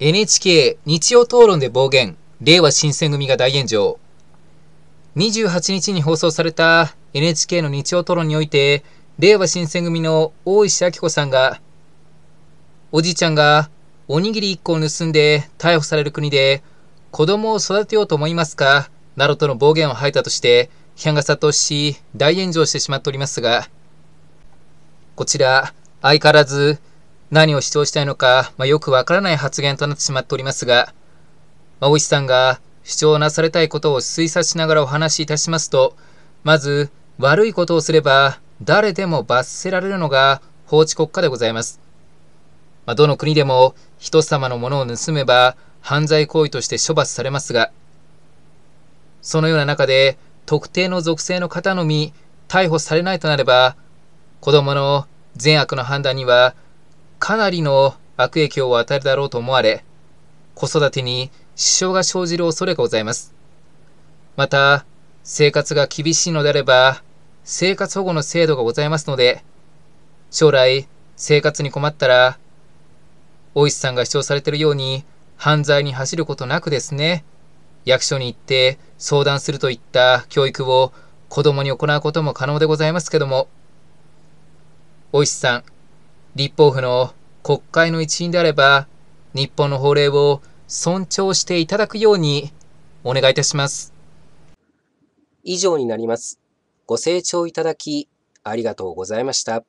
NHK 日曜討論で暴言、令和新選組が大炎上。28日に放送された NHK の日曜討論において、令和新選組の大石明子さんが、おじいちゃんがおにぎり1個を盗んで逮捕される国で、子供を育てようと思いますかなどとの暴言を吐いたとして、批判が殺到し、大炎上してしまっておりますが、こちら、相変わらず、何を主張したいのか、まあ、よくわからない発言となってしまっておりますが、ま大石さんが主張なされたいことを推察しながらお話しいたしますと、まず、悪いことをすれば、誰でも罰せられるのが法治国家でございます。まあ、どの国でも、人様のものを盗めば、犯罪行為として処罰されますが、そのような中で、特定の属性の方のみ、逮捕されないとなれば、子供の善悪の判断にはかなりの悪影響を与えるだろうと思われ、子育てに支障が生じる恐れがございます。また、生活が厳しいのであれば、生活保護の制度がございますので、将来、生活に困ったら、大石さんが主張されているように、犯罪に走ることなくですね、役所に行って相談するといった教育を子供に行うことも可能でございますけども、大石さん、立法府の国会の一員であれば、日本の法令を尊重していただくようにお願いいたします。以上になります。ご清聴いただき、ありがとうございました。